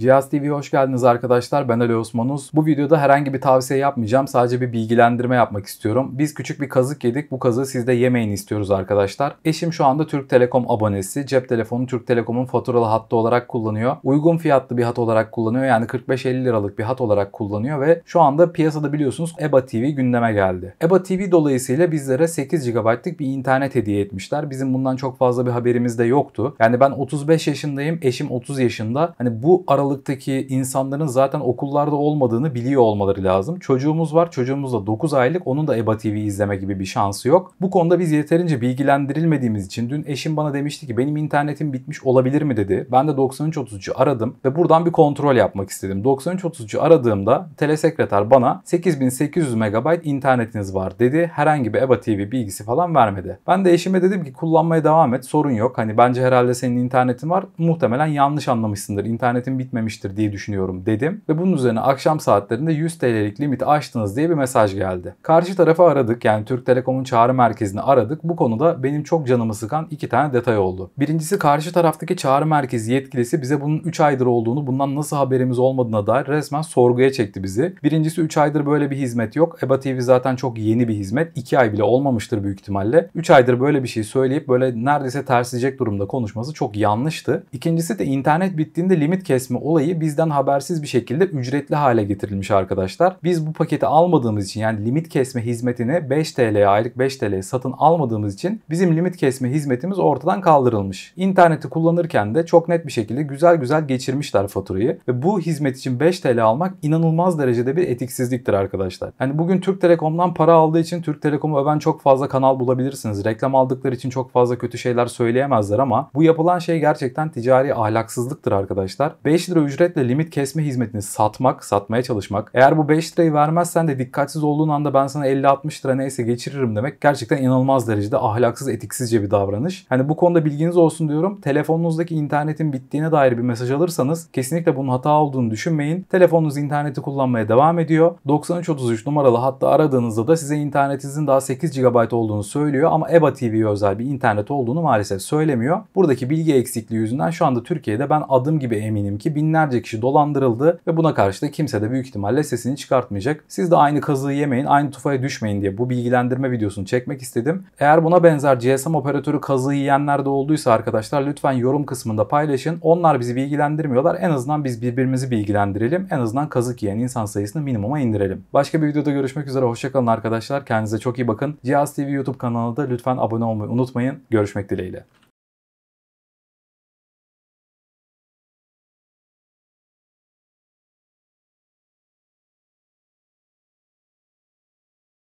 Cihaz TV hoş geldiniz arkadaşlar. Ben Ali Osmanuz. Bu videoda herhangi bir tavsiye yapmayacağım. Sadece bir bilgilendirme yapmak istiyorum. Biz küçük bir kazık yedik. Bu kazığı siz de yemeyin istiyoruz arkadaşlar. Eşim şu anda Türk Telekom abonesi. Cep telefonu Türk Telekom'un faturalı hattı olarak kullanıyor. Uygun fiyatlı bir hat olarak kullanıyor. Yani 45-50 liralık bir hat olarak kullanıyor ve şu anda piyasada biliyorsunuz EBA TV gündeme geldi. EBA TV dolayısıyla bizlere 8 GB'lık bir internet hediye etmişler. Bizim bundan çok fazla bir haberimiz de yoktu. Yani ben 35 yaşındayım. Eşim 30 yaşında. Hani bu aralık aralıktaki insanların zaten okullarda olmadığını biliyor olmaları lazım. Çocuğumuz var. Çocuğumuz da 9 aylık. Onun da EBA TV izleme gibi bir şansı yok. Bu konuda biz yeterince bilgilendirilmediğimiz için dün eşim bana demişti ki benim internetim bitmiş olabilir mi dedi. Ben de 9333'ü aradım ve buradan bir kontrol yapmak istedim. 9333'ü aradığımda telesekreter bana 8800 MB internetiniz var dedi. Herhangi bir EBA TV bilgisi falan vermedi. Ben de eşime dedim ki kullanmaya devam et sorun yok. Hani bence herhalde senin internetin var. Muhtemelen yanlış anlamışsındır. İnternetin bitmedi etmemiştir diye düşünüyorum dedim ve bunun üzerine akşam saatlerinde 100 TL'lik limiti aştınız diye bir mesaj geldi. Karşı tarafı aradık yani Türk Telekom'un çağrı merkezini aradık. Bu konuda benim çok canımı sıkan iki tane detay oldu. Birincisi karşı taraftaki çağrı merkezi yetkilisi bize bunun 3 aydır olduğunu bundan nasıl haberimiz olmadığına dair resmen sorguya çekti bizi. Birincisi 3 aydır böyle bir hizmet yok. EBA TV zaten çok yeni bir hizmet. 2 ay bile olmamıştır büyük ihtimalle. 3 aydır böyle bir şey söyleyip böyle neredeyse tersleyecek durumda konuşması çok yanlıştı. İkincisi de internet bittiğinde limit kesme olayı bizden habersiz bir şekilde ücretli hale getirilmiş arkadaşlar. Biz bu paketi almadığımız için yani limit kesme hizmetini 5 TL'ye aylık 5 TL'ye satın almadığımız için bizim limit kesme hizmetimiz ortadan kaldırılmış. İnterneti kullanırken de çok net bir şekilde güzel güzel geçirmişler faturayı ve bu hizmet için 5 TL almak inanılmaz derecede bir etiksizliktir arkadaşlar. Yani bugün Türk Telekom'dan para aldığı için Türk Telekom'u öven çok fazla kanal bulabilirsiniz. Reklam aldıkları için çok fazla kötü şeyler söyleyemezler ama bu yapılan şey gerçekten ticari ahlaksızlıktır arkadaşlar. 5 5 lira ücretle limit kesme hizmetini satmak, satmaya çalışmak. Eğer bu 5 lirayı vermezsen de dikkatsiz olduğun anda ben sana 50-60 lira neyse geçiririm demek gerçekten inanılmaz derecede ahlaksız, etiksizce bir davranış. Hani bu konuda bilginiz olsun diyorum. Telefonunuzdaki internetin bittiğine dair bir mesaj alırsanız kesinlikle bunun hata olduğunu düşünmeyin. Telefonunuz interneti kullanmaya devam ediyor. 9333 numaralı hatta aradığınızda da size internetinizin daha 8 GB olduğunu söylüyor ama EBA TV'ye özel bir internet olduğunu maalesef söylemiyor. Buradaki bilgi eksikliği yüzünden şu anda Türkiye'de ben adım gibi eminim ki binlerce kişi dolandırıldı ve buna karşı da kimse de büyük ihtimalle sesini çıkartmayacak. Siz de aynı kazığı yemeyin, aynı tufaya düşmeyin diye bu bilgilendirme videosunu çekmek istedim. Eğer buna benzer GSM operatörü kazığı yiyenler de olduysa arkadaşlar lütfen yorum kısmında paylaşın. Onlar bizi bilgilendirmiyorlar. En azından biz birbirimizi bilgilendirelim. En azından kazık yiyen insan sayısını minimuma indirelim. Başka bir videoda görüşmek üzere. Hoşçakalın arkadaşlar. Kendinize çok iyi bakın. Cihaz TV YouTube kanalına da lütfen abone olmayı unutmayın. Görüşmek dileğiyle.